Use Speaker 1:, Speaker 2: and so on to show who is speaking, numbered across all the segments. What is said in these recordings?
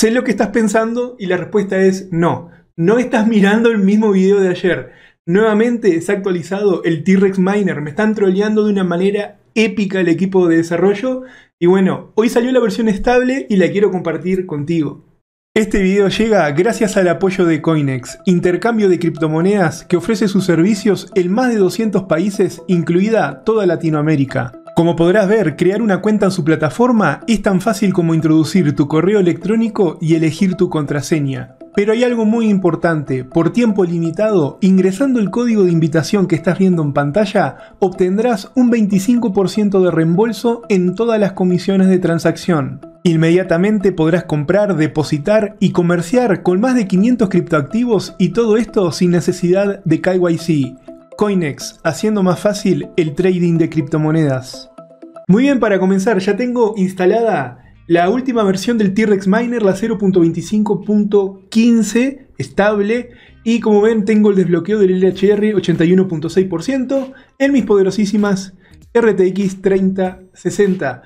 Speaker 1: sé lo que estás pensando y la respuesta es no. No estás mirando el mismo video de ayer. Nuevamente se ha actualizado el T-Rex Miner. Me están troleando de una manera épica el equipo de desarrollo. Y bueno, hoy salió la versión estable y la quiero compartir contigo. Este video llega gracias al apoyo de Coinex, intercambio de criptomonedas que ofrece sus servicios en más de 200 países, incluida toda Latinoamérica. Como podrás ver, crear una cuenta en su plataforma es tan fácil como introducir tu correo electrónico y elegir tu contraseña. Pero hay algo muy importante, por tiempo limitado, ingresando el código de invitación que estás viendo en pantalla, obtendrás un 25% de reembolso en todas las comisiones de transacción. Inmediatamente podrás comprar, depositar y comerciar con más de 500 criptoactivos y todo esto sin necesidad de KYC. Coinex, haciendo más fácil el trading de criptomonedas. Muy bien, para comenzar, ya tengo instalada la última versión del T-Rex Miner, la 0.25.15, estable. Y como ven, tengo el desbloqueo del LHR 81.6% en mis poderosísimas RTX 3060.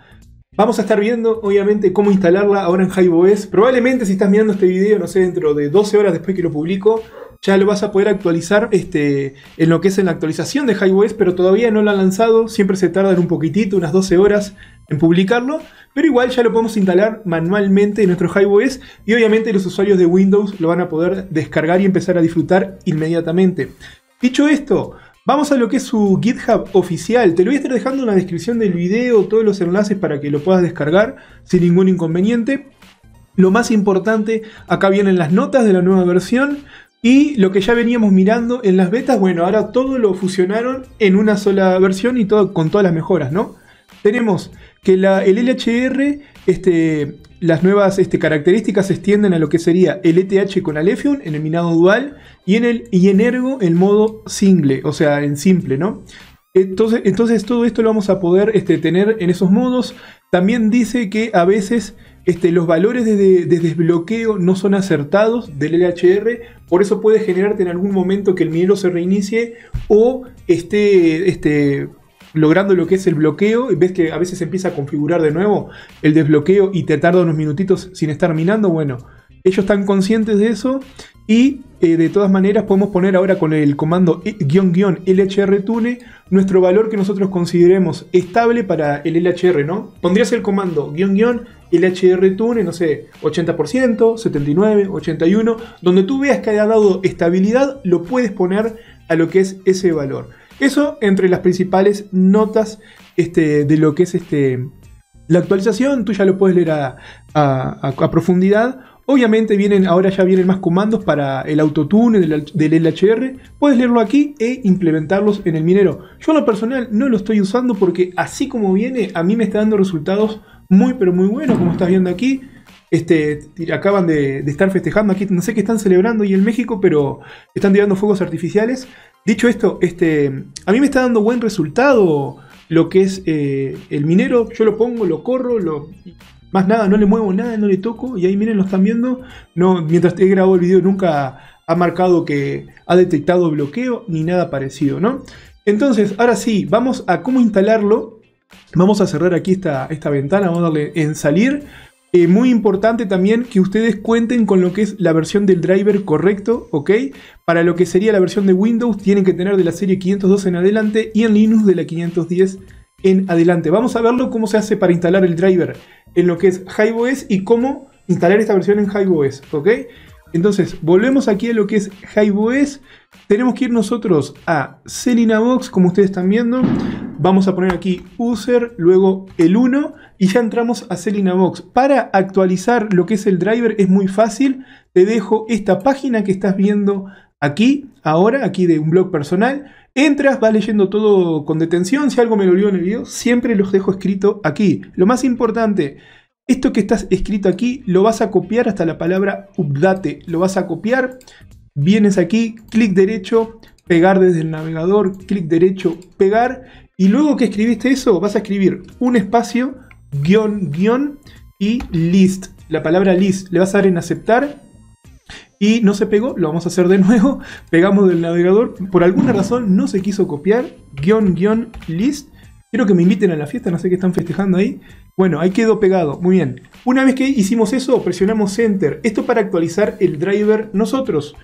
Speaker 1: Vamos a estar viendo, obviamente, cómo instalarla ahora en HiveOS. Probablemente si estás mirando este video, no sé, dentro de 12 horas después que lo publico, ya lo vas a poder actualizar este, en lo que es en la actualización de HiOS, pero todavía no lo han lanzado, siempre se tardan un poquitito, unas 12 horas en publicarlo, pero igual ya lo podemos instalar manualmente en nuestro HiOS. y obviamente los usuarios de Windows lo van a poder descargar y empezar a disfrutar inmediatamente. Dicho esto, Vamos a lo que es su GitHub oficial. Te lo voy a estar dejando en la descripción del video, todos los enlaces para que lo puedas descargar sin ningún inconveniente. Lo más importante, acá vienen las notas de la nueva versión. Y lo que ya veníamos mirando en las betas, bueno, ahora todo lo fusionaron en una sola versión y todo con todas las mejoras, ¿no? Tenemos que la, el LHR, este, las nuevas este, características se extienden a lo que sería el ETH con Alefion en el minado dual y en, el, y en Ergo en modo single, o sea, en simple, ¿no? Entonces, entonces todo esto lo vamos a poder este, tener en esos modos. También dice que a veces este, los valores de, desbloqueo no son acertados del LHR por eso puede generarte en algún momento que el minero se reinicie o esté, esté logrando lo que es el bloqueo. Ves que a veces empieza a configurar de nuevo el desbloqueo y te tarda unos minutitos sin estar minando. Bueno, ellos están conscientes de eso y eh, de todas maneras podemos poner ahora con el comando guión guión LHR tune nuestro valor que nosotros consideremos estable para el LHR, ¿no? Pondrías el comando guión guión LHR tune, no sé, 80%, 79, 81, donde tú veas que haya dado estabilidad, lo puedes poner a lo que es ese valor. Eso entre las principales notas este, de lo que es este, la actualización, tú ya lo puedes leer a profundidad Obviamente vienen, ahora ya vienen más comandos para el autotune del, LHR. Puedes leerlo aquí e implementarlos en el minero. Yo en lo personal no lo estoy usando porque así como viene, a mí me está dando resultados muy pero muy buenos, como estás viendo aquí. Este, acaban de, estar festejando aquí, no sé qué están celebrando y en México, pero están tirando fuegos artificiales. Dicho esto, este, a mí me está dando buen resultado lo que es eh, el minero. Yo lo pongo, lo corro, lo, más nada, no le muevo nada, no le toco. Y ahí miren, lo están viendo. No, mientras he grabado el video nunca ha marcado que ha detectado bloqueo ni nada parecido, ¿no? Entonces, ahora sí, vamos a cómo instalarlo. Vamos a cerrar aquí esta, esta ventana, vamos a darle en salir. Eh, muy importante también que ustedes cuenten con lo que es la versión del driver correcto, ¿ok? Para lo que sería la versión de Windows tienen que tener de la serie 502 en adelante y en Linux de la 510 en adelante. Vamos a verlo cómo se hace para instalar el driver en lo que es HiveOS y cómo instalar esta versión en HiveOS, ¿ok? Entonces, volvemos aquí a lo que es HiveOS. Tenemos que ir nosotros a Selina Box, como ustedes están viendo. Vamos a poner aquí user, luego el 1 y ya entramos a Selina Box. Para actualizar lo que es el driver es muy fácil. Te dejo esta página que estás viendo aquí, ahora, aquí de un blog personal. Entras, vas leyendo todo con detención. Si algo me lo olvido en el video, siempre los dejo escrito aquí. Lo más importante, esto que estás escrito aquí lo vas a copiar hasta la palabra update. Lo vas a copiar, vienes aquí, clic derecho, pegar desde el navegador, clic derecho, pegar. Y luego que escribiste eso, vas a escribir un espacio, guión, guión y list. La palabra list le vas a dar en aceptar y no se pegó, lo vamos a hacer de nuevo, pegamos del navegador, por alguna razón no se quiso copiar, guión, guión, list, quiero que me inviten a la fiesta, no sé qué están festejando ahí, bueno, ahí quedó pegado, muy bien, una vez que hicimos eso, presionamos enter, esto para actualizar el driver nosotros,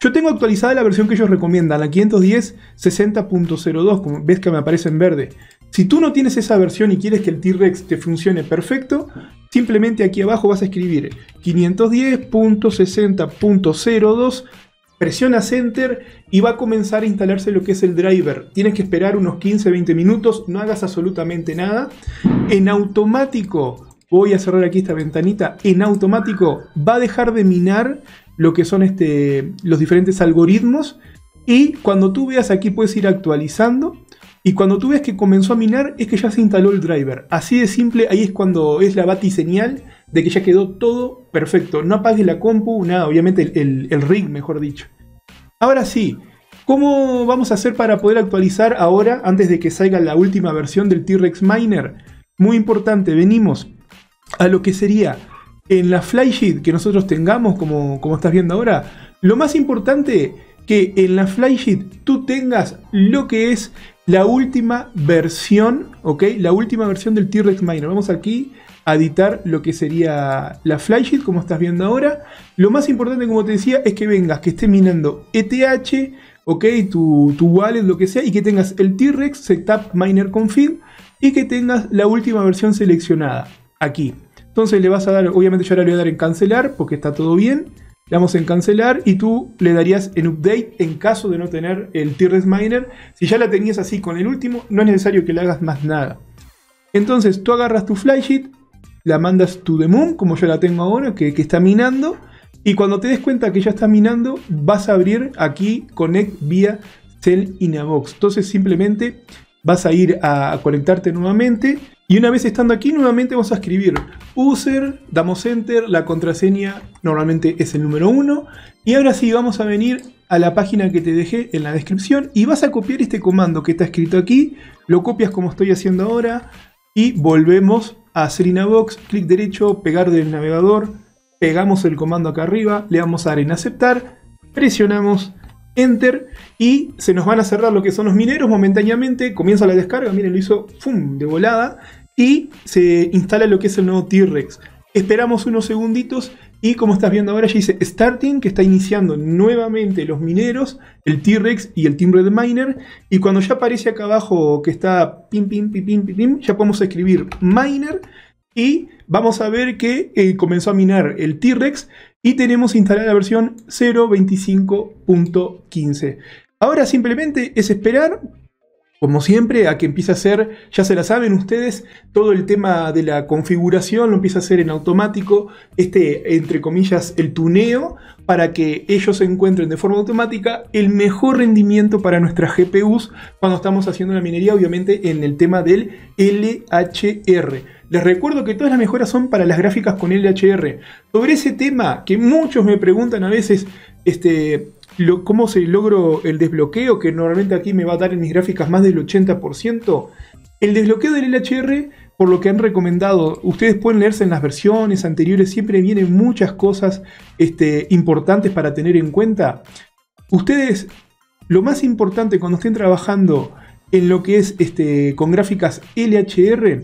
Speaker 1: yo tengo actualizada la versión que ellos recomiendan, la 510 60.02, como ves que me aparece en verde. Si tú no tienes esa versión y quieres que el T-Rex te funcione perfecto, Simplemente aquí abajo vas a escribir 510.60.02, presionas enter y va a comenzar a instalarse lo que es el driver. Tienes que esperar unos 15-20 minutos, no hagas absolutamente nada. En automático, voy a cerrar aquí esta ventanita, en automático va a dejar de minar lo que son este, los diferentes algoritmos. Y cuando tú veas aquí puedes ir actualizando y cuando tú ves que comenzó a minar, es que ya se instaló el driver. Así de simple, ahí es cuando es la señal de que ya quedó todo perfecto. No apague la compu, nada, obviamente el, rig, mejor dicho. Ahora sí, ¿cómo vamos a hacer para poder actualizar ahora, antes de que salga la última versión del T-Rex Miner? Muy importante, venimos a lo que sería en la flysheet que nosotros tengamos, como, como estás viendo ahora. Lo más importante que en la flysheet tú tengas lo que es la última versión, ¿ok? La última versión del T-Rex Miner. Vamos aquí a editar lo que sería la flysheet, como estás viendo ahora. Lo más importante, como te decía, es que vengas, que esté minando ETH, ¿ok? Tu, tu wallet, lo que sea, y que tengas el T-Rex Setup Miner Config y que tengas la última versión seleccionada aquí. Entonces le vas a dar, obviamente yo ahora le voy a dar en cancelar porque está todo bien. Le damos en cancelar y tú le darías en update en caso de no tener el t Miner. Si ya la tenías así con el último, no es necesario que le hagas más nada. Entonces tú agarras tu flysheet, la mandas to the moon, como yo la tengo ahora, que, está minando. Y cuando te des cuenta que ya está minando, vas a abrir aquí Connect vía Cell in Box. Entonces simplemente vas a ir a conectarte nuevamente y una vez estando aquí, nuevamente vamos a escribir user, damos enter, la contraseña normalmente es el número 1. Y ahora sí, vamos a venir a la página que te dejé en la descripción y vas a copiar este comando que está escrito aquí, lo copias como estoy haciendo ahora y volvemos a Box, clic derecho, pegar del navegador, pegamos el comando acá arriba, le vamos a dar en aceptar, presionamos Enter y se nos van a cerrar lo que son los mineros momentáneamente. Comienza la descarga, miren, lo hizo ¡fum! de volada y se instala lo que es el nuevo T-Rex. Esperamos unos segunditos y como estás viendo ahora, ya dice Starting, que está iniciando nuevamente los mineros, el T-Rex y el Team Red Miner. Y cuando ya aparece acá abajo que está pim, pim, pim, pim, pim, pim ya podemos escribir Miner y vamos a ver que eh, comenzó a minar el T-Rex y tenemos instalada la versión 0.25.15. Ahora simplemente es esperar como siempre, a que empiece a hacer, ya se la saben ustedes, todo el tema de la configuración lo empieza a hacer en automático, este, entre comillas, el tuneo, para que ellos encuentren de forma automática el mejor rendimiento para nuestras GPUs cuando estamos haciendo la minería, obviamente en el tema del LHR. Les recuerdo que todas las mejoras son para las gráficas con LHR. Sobre ese tema que muchos me preguntan a veces, este, cómo se logro el desbloqueo, que normalmente aquí me va a dar en mis gráficas más del 80%. El desbloqueo del LHR, por lo que han recomendado, ustedes pueden leerse en las versiones anteriores, siempre vienen muchas cosas este, importantes para tener en cuenta. Ustedes, lo más importante cuando estén trabajando en lo que es este, con gráficas LHR,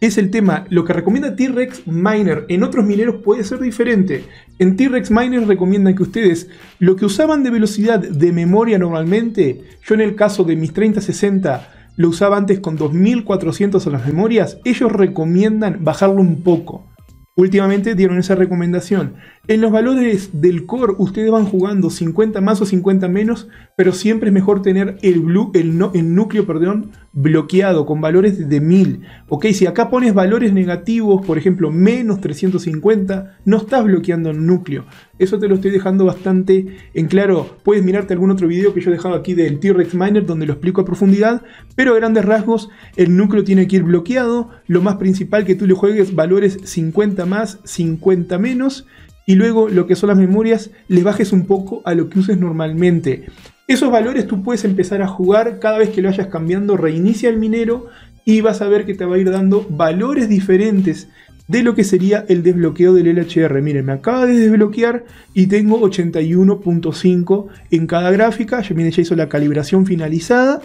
Speaker 1: es el tema, lo que recomienda T-Rex Miner en otros mineros puede ser diferente. En T-Rex Miner recomiendan que ustedes lo que usaban de velocidad de memoria normalmente, yo en el caso de mis 3060 lo usaba antes con 2400 a las memorias, ellos recomiendan bajarlo un poco. Últimamente dieron esa recomendación. En los valores del core ustedes van jugando 50 más o 50 menos, pero siempre es mejor tener el, blue, el, el núcleo perdón, bloqueado con valores de 1000. Ok, si acá pones valores negativos, por ejemplo, menos 350, no estás bloqueando el núcleo. Eso te lo estoy dejando bastante en claro. Puedes mirarte algún otro video que yo he dejado aquí del T-Rex Miner donde lo explico a profundidad, pero a grandes rasgos el núcleo tiene que ir bloqueado. Lo más principal que tú le juegues valores 50 más, 50 menos y luego lo que son las memorias le bajes un poco a lo que uses normalmente. Esos valores tú puedes empezar a jugar cada vez que lo hayas cambiando, reinicia el minero y vas a ver que te va a ir dando valores diferentes de lo que sería el desbloqueo del LHR. Miren, me acaba de desbloquear y tengo 81.5 en cada gráfica. Ya, miren, ya hizo la calibración finalizada.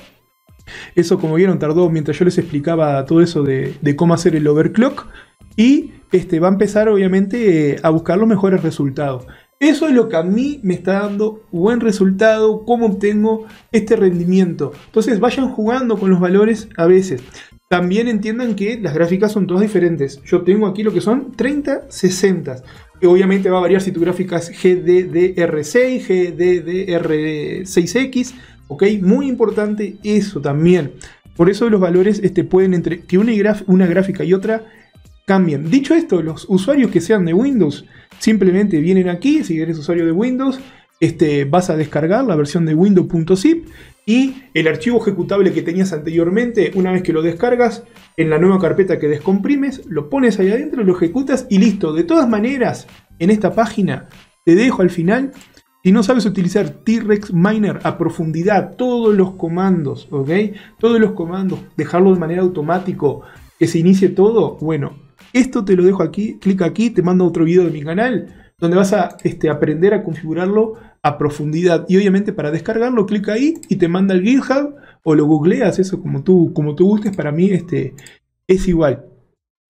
Speaker 1: Eso, como vieron, tardó mientras yo les explicaba todo eso de, cómo hacer el overclock. Y este, va a empezar, obviamente, eh, a buscar los mejores resultados. Eso es lo que a mí me está dando buen resultado, cómo obtengo este rendimiento. Entonces vayan jugando con los valores a veces. También entiendan que las gráficas son todas diferentes. Yo tengo aquí lo que son 30 60. Obviamente va a variar si tu gráfica es GDDR6, GDDR6X. x Muy importante eso también. Por eso los valores este, pueden, entre que una, una gráfica y otra, cambien. Dicho esto, los usuarios que sean de Windows simplemente vienen aquí, si eres usuario de Windows, este, vas a descargar la versión de Windows.zip y el archivo ejecutable que tenías anteriormente, una vez que lo descargas, en la nueva carpeta que descomprimes, lo pones ahí adentro, lo ejecutas y listo. De todas maneras, en esta página te dejo al final. Si no sabes utilizar T-Rex Miner a profundidad, todos los comandos, ¿ok? Todos los comandos, dejarlo de manera automática, que se inicie todo, bueno, esto te lo dejo aquí, clic aquí, te mando otro video de mi canal donde vas a este, aprender a configurarlo a profundidad. Y obviamente para descargarlo, clic ahí y te manda al GitHub o lo googleas, eso como tú, como tú gustes, para mí este, es igual.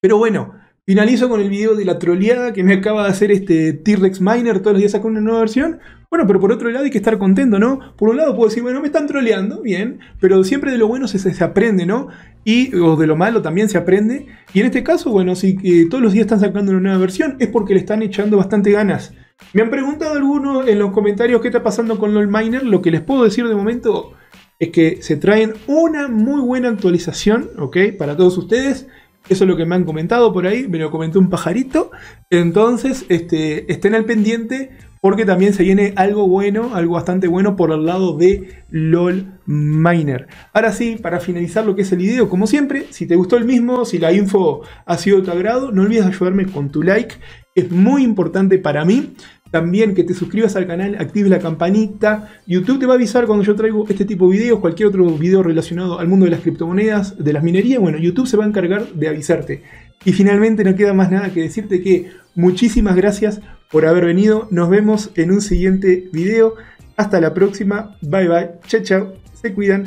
Speaker 1: Pero bueno, finalizo con el video de la troleada que me acaba de hacer este T-Rex Miner, todos los días saco una nueva versión. Bueno, pero por otro lado hay que estar contento, ¿no? Por un lado puedo decir, bueno, me están troleando, bien, pero siempre de lo bueno se, aprende, ¿no? Y de lo malo también se aprende. Y en este caso, bueno, si eh, todos los días están sacando una nueva versión, es porque le están echando bastante ganas. Me han preguntado algunos en los comentarios qué está pasando con LOL Miner. Lo que les puedo decir de momento es que se traen una muy buena actualización, ¿ok? Para todos ustedes. Eso es lo que me han comentado por ahí, me lo comentó un pajarito. Entonces, este, estén al pendiente porque también se viene algo bueno, algo bastante bueno por el lado de LOL Miner. Ahora sí, para finalizar lo que es el video, como siempre, si te gustó el mismo, si la info ha sido de tu agrado, no olvides ayudarme con tu like, es muy importante para mí. También que te suscribas al canal, actives la campanita. YouTube te va a avisar cuando yo traigo este tipo de videos, cualquier otro video relacionado al mundo de las criptomonedas, de las minerías. Bueno, YouTube se va a encargar de avisarte. Y finalmente no queda más nada que decirte que muchísimas gracias por haber venido. Nos vemos en un siguiente video. Hasta la próxima. Bye bye. Chao, chao. Se cuidan.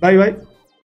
Speaker 1: Bye bye.